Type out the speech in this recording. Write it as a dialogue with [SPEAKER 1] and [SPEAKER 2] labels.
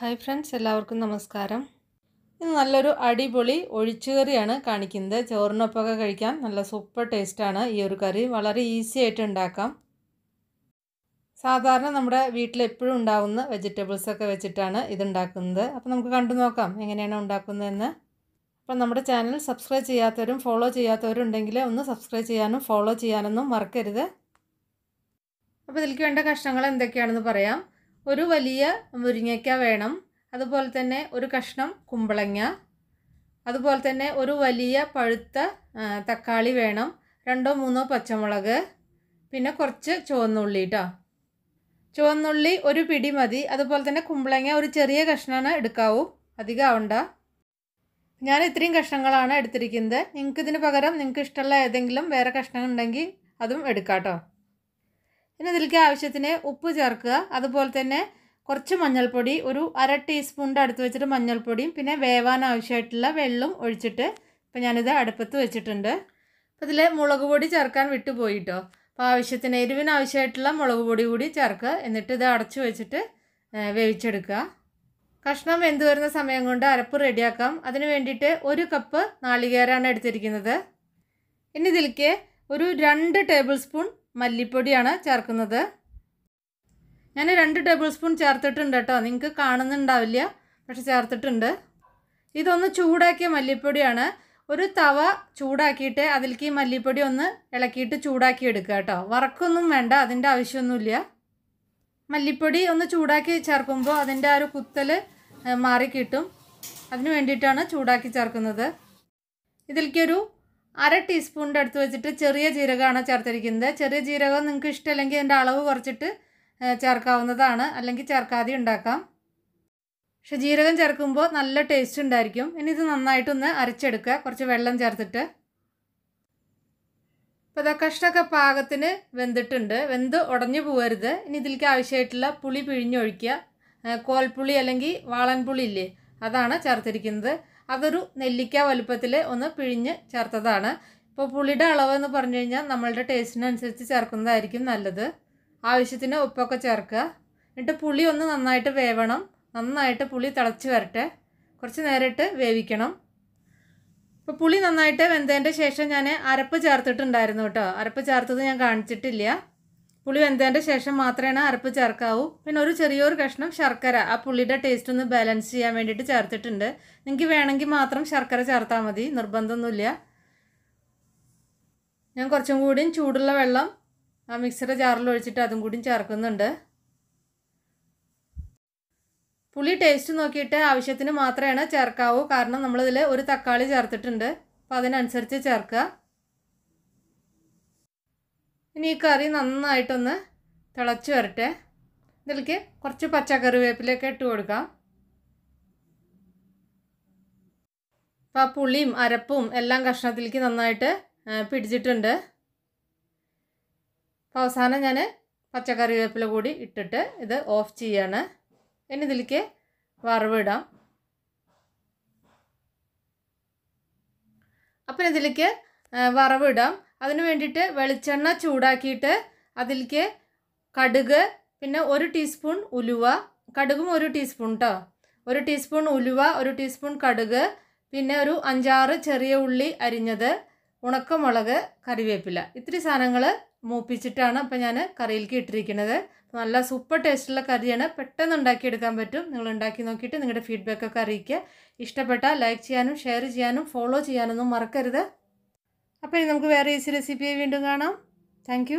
[SPEAKER 1] hi friends എല്ലാവർക്കും നമസ്കാരം ഇന്ന് നല്ലൊരു അടിപൊളി ഒഴിച്ചുകറിയാണ് കാണിക്കുന്നത് ചോറിനൊപ്പമൊക്കെ കഴിക്കാൻ നല്ല സൂപ്പർ ടേസ്റ്റാണ് ഈ ഒരു കറി വളരെ ഈസി ആയിട്ട് ഉണ്ടാക്കാം സാധാരണ നമ്മുടെ വീട്ടിൽ എപ്പോഴും ഉണ്ടാകുന്ന വെജിറ്റബിൾസൊക്കെ വെച്ചിട്ടാണ് ഇത് ഉണ്ടാക്കുന്നത് അപ്പോൾ നമുക്ക് കണ്ടു നോക്കാം എങ്ങനെയാണ് ഉണ്ടാക്കുന്നതെന്ന് അപ്പം നമ്മുടെ ചാനൽ സബ്സ്ക്രൈബ് ചെയ്യാത്തവരും ഫോളോ ചെയ്യാത്തവരും ഉണ്ടെങ്കിൽ ഒന്ന് സബ്സ്ക്രൈബ് ചെയ്യാനും ഫോളോ ചെയ്യാനൊന്നും മറക്കരുത് അപ്പോൾ ഇതിലേക്ക് വേണ്ട കഷ്ണങ്ങൾ എന്തൊക്കെയാണെന്ന് പറയാം ഒരു വലിയ മുരിങ്ങയ്ക്ക വേണം അതുപോലെ തന്നെ ഒരു കഷ്ണം കുമ്പളങ്ങ അതുപോലെ തന്നെ ഒരു വലിയ പഴുത്ത തക്കാളി വേണം രണ്ടോ മൂന്നോ പച്ചമുളക് പിന്നെ കുറച്ച് ചുവന്നുള്ളി കേട്ടോ ചുവന്നുള്ളി ഒരു പിടി മതി അതുപോലെ തന്നെ കുമ്പളങ്ങ ഒരു ചെറിയ കഷ്ണമാണ് എടുക്കാവൂ അധികം ആവണ്ട ഞാൻ ഇത്രയും കഷ്ണങ്ങളാണ് എടുത്തിരിക്കുന്നത് നിങ്ങൾക്ക് പകരം നിങ്ങൾക്ക് ഇഷ്ടമുള്ള ഏതെങ്കിലും വേറെ കഷ്ണം ഉണ്ടെങ്കിൽ അതും എടുക്കാം കേട്ടോ ഇനി ഇതിലേക്ക് ആവശ്യത്തിന് ഉപ്പ് ചേർക്കുക അതുപോലെ തന്നെ കുറച്ച് മഞ്ഞൾപ്പൊടി ഒരു അര ടീസ്പൂണിൻ്റെ അടുത്ത് വെച്ചിട്ട് മഞ്ഞൾപ്പൊടിയും പിന്നെ വേവാൻ ആവശ്യമായിട്ടുള്ള വെള്ളം ഒഴിച്ചിട്ട് ഇപ്പം ഞാനിത് അടുപ്പത്ത് വെച്ചിട്ടുണ്ട് അപ്പോൾ ഇതിൽ മുളക് പൊടി ചേർക്കാൻ വിട്ടുപോയിട്ടോ അപ്പോൾ ആവശ്യത്തിന് എരിവിന് ആവശ്യമായിട്ടുള്ള മുളക് പൊടി കൂടി ചേർക്കുക എന്നിട്ട് ഇത് അടച്ചു വെച്ചിട്ട് വേവിച്ചെടുക്കുക കഷ്ണം വെന്ത് വരുന്ന സമയം കൊണ്ട് അരപ്പ് റെഡിയാക്കാം അതിന് വേണ്ടിയിട്ട് ഒരു കപ്പ് നാളികേരാണ് എടുത്തിരിക്കുന്നത് ഇനി ഇതിലേക്ക് ഒരു രണ്ട് ടേബിൾ സ്പൂൺ മല്ലിപ്പൊടിയാണ് ചേർക്കുന്നത് ഞാൻ രണ്ട് ടേബിൾ സ്പൂൺ ചേർത്തിട്ടുണ്ട് കേട്ടോ നിങ്ങൾക്ക് കാണുന്നുണ്ടാവില്ല പക്ഷെ ചേർത്തിട്ടുണ്ട് ഇതൊന്ന് ചൂടാക്കിയ മല്ലിപ്പൊടിയാണ് ഒരു തവ ചൂടാക്കിയിട്ട് അതിലേക്ക് ഈ മല്ലിപ്പൊടി ഒന്ന് ഇളക്കിയിട്ട് ചൂടാക്കി എടുക്കുക കേട്ടോ വറക്കൊന്നും വേണ്ട അതിൻ്റെ ആവശ്യമൊന്നുമില്ല മല്ലിപ്പൊടി ഒന്ന് ചൂടാക്കി ചേർക്കുമ്പോൾ അതിൻ്റെ ആ ഒരു കുത്തൽ മാറി കിട്ടും അതിന് വേണ്ടിയിട്ടാണ് ചൂടാക്കി ചേർക്കുന്നത് ഇതിലേക്കൊരു അര ടീസ്പൂണിൻ്റെ അടുത്ത് വെച്ചിട്ട് ചെറിയ ജീരകമാണ് ചേർത്തിരിക്കുന്നത് ചെറിയ ജീരകം നിങ്ങൾക്ക് ഇഷ്ടമല്ലെങ്കിൽ അതിൻ്റെ അളവ് കുറച്ചിട്ട് ചേർക്കാവുന്നതാണ് അല്ലെങ്കിൽ ചേർക്കാതെ ഉണ്ടാക്കാം പക്ഷെ ജീരകം ചേർക്കുമ്പോൾ നല്ല ടേസ്റ്റ് ഉണ്ടായിരിക്കും ഇനി ഇത് നന്നായിട്ടൊന്ന് അരച്ചെടുക്കുക കുറച്ച് വെള്ളം ചേർത്തിട്ട് ഇപ്പോൾ ഇതാ കഷ്ടമൊക്കെ പാകത്തിന് വെന്തിട്ടുണ്ട് വെന്ത് ഉടഞ്ഞു പോകരുത് ഇനി ഇതിലേക്ക് ആവശ്യമായിട്ടുള്ള പുളി പിഴിഞ്ഞൊഴിക്കുക കോൽപ്പുളി അല്ലെങ്കിൽ വാളൻപുളി ഇല്ലേ അതാണ് ചേർത്തിരിക്കുന്നത് അതൊരു നെല്ലിക്ക വലുപ്പത്തിൽ ഒന്ന് പിഴിഞ്ഞ് ചേർത്തതാണ് ഇപ്പോൾ പുളിയുടെ അളവ് എന്ന് പറഞ്ഞു കഴിഞ്ഞാൽ നമ്മളുടെ ടേസ്റ്റിനനുസരിച്ച് ചേർക്കുന്നതായിരിക്കും നല്ലത് ആവശ്യത്തിന് ഉപ്പൊക്കെ ചേർക്കുക എന്നിട്ട് പുളി ഒന്ന് നന്നായിട്ട് വേവണം നന്നായിട്ട് പുളി തിളച്ച് വരട്ടെ കുറച്ച് നേരിട്ട് വേവിക്കണം ഇപ്പോൾ പുളി നന്നായിട്ട് വെന്തതിൻ്റെ ശേഷം ഞാൻ അരപ്പ് ചേർത്തിട്ടുണ്ടായിരുന്നു കേട്ടോ അരപ്പ് ചേർത്തത് ഞാൻ കാണിച്ചിട്ടില്ല പുളി വെന്തതിൻ്റെ ശേഷം മാത്രമേ അരപ്പ് ചേർക്കാവൂ പിന്നെ ഒരു ചെറിയൊരു കഷ്ണം ശർക്കര ആ പുളിയുടെ ടേസ്റ്റ് ഒന്ന് ബാലൻസ് ചെയ്യാൻ വേണ്ടിയിട്ട് ചേർത്തിട്ടുണ്ട് നിങ്ങൾക്ക് വേണമെങ്കിൽ മാത്രം ശർക്കര ചേർത്താൽ മതി നിർബന്ധമൊന്നുമില്ല ഞാൻ കുറച്ചും കൂടിയും ചൂടുള്ള വെള്ളം ആ മിക്സിയുടെ ജാറിൽ ഒഴിച്ചിട്ട് അതും കൂടിയും ചേർക്കുന്നുണ്ട് പുളി ടേസ്റ്റ് നോക്കിയിട്ട് ആവശ്യത്തിന് മാത്രമാണ് ചേർക്കാവൂ കാരണം നമ്മളിതിൽ ഒരു തക്കാളി ചേർത്തിട്ടുണ്ട് അപ്പോൾ അതിനനുസരിച്ച് ചേർക്കുക ഇനി ഈ കറി നന്നായിട്ടൊന്ന് തിളച്ച് വരട്ടെ ഇതിലേക്ക് കുറച്ച് പച്ചക്കറി വേപ്പിലേക്ക് ഇട്ട് കൊടുക്കാം അപ്പം ആ പുളിയും അരപ്പും എല്ലാം കഷ്ണത്തിലേക്ക് നന്നായിട്ട് പിടിച്ചിട്ടുണ്ട് അപ്പോൾ അവസാനം ഞാൻ പച്ചക്കറിവേപ്പില കൂടി ഇട്ടിട്ട് ഇത് ഓഫ് ചെയ്യാണ് ഇനി ഇതിലേക്ക് വറവിടാം അപ്പം ഇതിലേക്ക് വറവിടാം അതിന് വേണ്ടിയിട്ട് വെളിച്ചെണ്ണ ചൂടാക്കിയിട്ട് അതിലേക്ക് കടുക് പിന്നെ ഒരു ടീസ്പൂൺ ഉലുവ കടുകും ഒരു ടീസ്പൂൺ കേട്ടോ ഒരു ടീസ്പൂൺ ഉലുവ ഒരു ടീസ്പൂൺ കടുക് പിന്നെ ഒരു അഞ്ചാറ് ചെറിയ ഉള്ളി അരിഞ്ഞത് ഉണക്കമുളക് കറിവേപ്പില ഇത്തിരി സാധനങ്ങൾ മൂപ്പിച്ചിട്ടാണ് അപ്പോൾ ഞാൻ കറിയിലേക്ക് ഇട്ടിരിക്കുന്നത് നല്ല സൂപ്പർ ടേസ്റ്റുള്ള കറിയാണ് പെട്ടെന്ന് ഉണ്ടാക്കിയെടുക്കാൻ പറ്റും നിങ്ങൾ ഉണ്ടാക്കി നോക്കിയിട്ട് നിങ്ങളുടെ ഫീഡ്ബാക്കൊക്കെ അറിയിക്കുക ഇഷ്ടപ്പെട്ടാൽ ലൈക്ക് ചെയ്യാനും ഷെയർ ചെയ്യാനും ഫോളോ ചെയ്യാനൊന്നും മറക്കരുത് അപ്പോൾ ഇനി നമുക്ക് വേറെ ഈസി റെസിപ്പിയെ വീണ്ടും കാണാം താങ്ക്